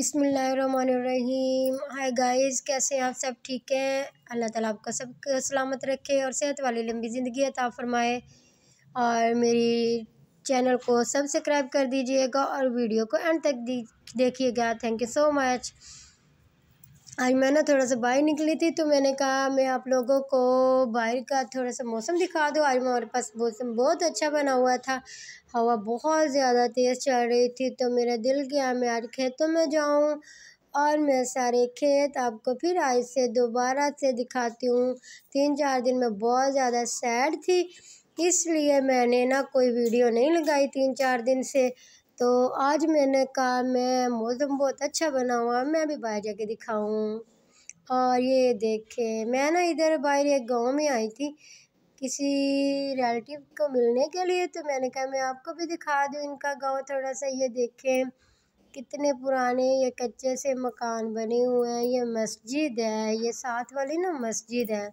बिसमीम hi guys कैसे हैं आप सब ठीक हैं अल्लाह ताला आपका सब सलामत रखे और सेहत वाली लंबी ज़िंदगी अता फरमाए और मेरी चैनल को सब्सक्राइब कर दीजिएगा और वीडियो को एंड तक देखिएगा थैंक यू सो मच आज मैं ना थोड़ा सा बाहर निकली थी तो मैंने कहा मैं आप लोगों को बाहर का थोड़ा सा मौसम दिखा दूँ आज हमारे पास मौसम बहुत अच्छा बना हुआ था हवा बहुत ज़्यादा तेज़ चल रही थी तो मेरा दिल किया मैं आज खेतों में जाऊँ और मैं सारे खेत आपको फिर आज से दोबारा से दिखाती हूँ तीन चार दिन में बहुत ज़्यादा सैड थी इसलिए मैंने ना कोई वीडियो नहीं लगाई तीन चार दिन से तो आज मैंने कहा मैं मौसम बहुत अच्छा बना हुआ मैं भी बाहर जाके दिखाऊँ और ये देखे मैं ना इधर बाहर एक गांव में आई थी किसी रिलेटिव को मिलने के लिए तो मैंने कहा मैं आपको भी दिखा दूँ इनका गांव थोड़ा सा ये देखें कितने पुराने ये कच्चे से मकान बने हुए हैं ये मस्जिद है ये साथ वाली ना मस्जिद है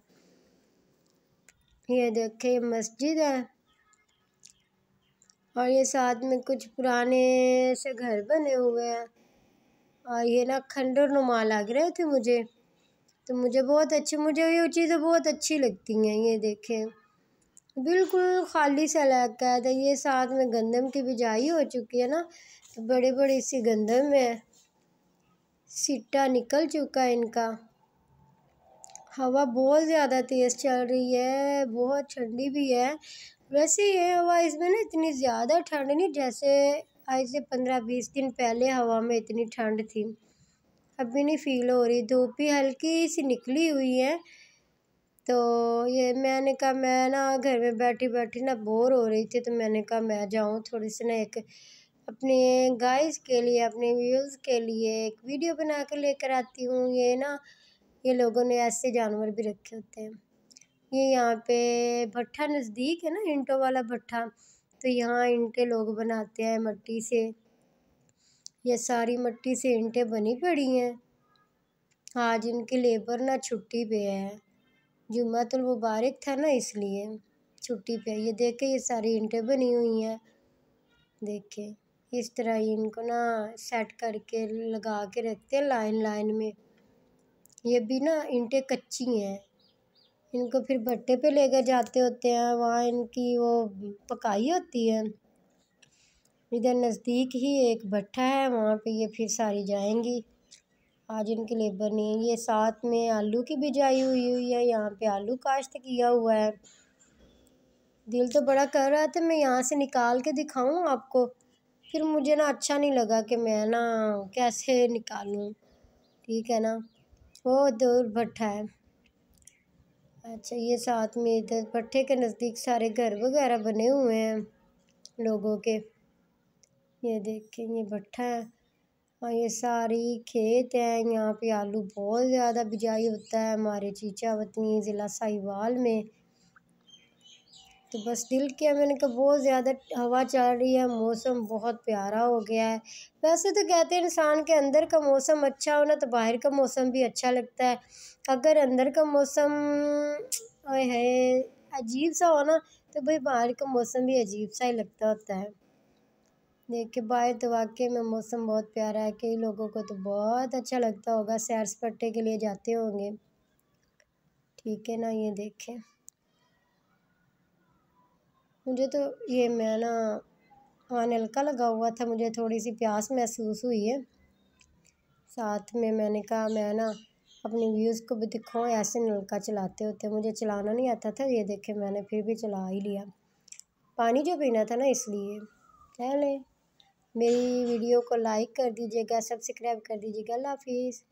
ये देखे मस्जिद है और ये साथ में कुछ पुराने से घर बने हुए हैं और ये ना खंडर नुमा लग रहे थे मुझे तो मुझे बहुत अच्छे मुझे ये चीज़ें बहुत अच्छी लगती हैं ये देखें बिल्कुल खाली सा इलाका है तो ये साथ में गंदम की बिजाई हो चुकी है ना तो बड़े बड़े सी गंदम है सीटा निकल चुका है इनका हवा बहुत ज़्यादा तेज़ चल रही है बहुत ठंडी भी है वैसे ये हवा इसमें ना इतनी ज़्यादा ठंड नहीं जैसे आज से पंद्रह बीस दिन पहले हवा में इतनी ठंड थी अभी नहीं फील हो रही धूप भी हल्की सी निकली हुई है तो ये मैंने कहा मैं ना घर में बैठी बैठी ना बोर हो रही थी तो मैंने कहा मैं जाऊँ थोड़ी सी ना एक अपने गाइस के लिए अपने व्यूज़ के लिए एक वीडियो बना कर लेकर आती हूँ ये ना ये लोगों ने ऐसे जानवर भी रखे होते हैं ये यहाँ पे भट्ठा नज़दीक है ना इंटो वाला भट्ठा तो यहाँ इंटे लोग बनाते हैं मट्टी से ये सारी मट्टी से इंटे बनी पड़ी हैं आज इनकी लेबर ना छुट्टी पे है तो मुबारक था ना इसलिए छुट्टी पे ये देखे ये सारी इंटे बनी हुई हैं देखे इस तरह इनको ना सेट करके लगा के रखते हैं लाइन लाइन में ये भी ना इंटे कच्ची हैं इनको फिर भट्टे पे लेकर जाते होते हैं वहाँ इनकी वो पकाई होती है इधर नज़दीक ही एक भट्ठा है वहाँ पे ये फिर सारी जाएंगी आज इनकी लेबर नहीं है ये साथ में आलू की बिजाई हुई हुई है यहाँ पे आलू काश्त किया हुआ है दिल तो बड़ा कर रहा था मैं यहाँ से निकाल के दिखाऊँ आपको फिर मुझे ना अच्छा नहीं लगा कि मैं ना कैसे निकालूँ ठीक है ना वो दूर भट्ठा है अच्छा ये साथ में इधर भट्ठे के नज़दीक सारे घर वगैरह बने हुए हैं लोगों के ये देखें ये भट्ठा है और ये सारी खेत है यहाँ पे आलू बहुत ज़्यादा बिजाई होता है हमारे चीचा वतनी ज़िला साहिवाल में तो बस दिल किया मैंने कहा बहुत ज़्यादा हवा चल रही है मौसम बहुत प्यारा हो गया है वैसे तो कहते हैं इंसान के अंदर का मौसम अच्छा होना तो बाहर का मौसम भी अच्छा लगता है अगर अंदर का मौसम है अजीब सा हो ना तो भाई बाहर का मौसम भी अजीब सा ही लगता होता है देखिए बाहर तो वाकई में मौसम बहुत प्यारा है कई लोगों को तो बहुत अच्छा लगता होगा सैर सपाटे के लिए जाते होंगे ठीक है ना ये देखें मुझे तो ये मैं ना हाँ नलका लगा हुआ था मुझे थोड़ी सी प्यास महसूस हुई है साथ में मैंने कहा मैं ना अपने व्यूज़ को भी दिखाऊँ ऐसे नलका चलाते होते मुझे चलाना नहीं आता था ये देखे मैंने फिर भी चला ही लिया पानी जो पीना था ना इसलिए चले मेरी वीडियो को लाइक कर दीजिएगा सब्सक्राइब कर दीजिएगा अल्लाह हाफिज़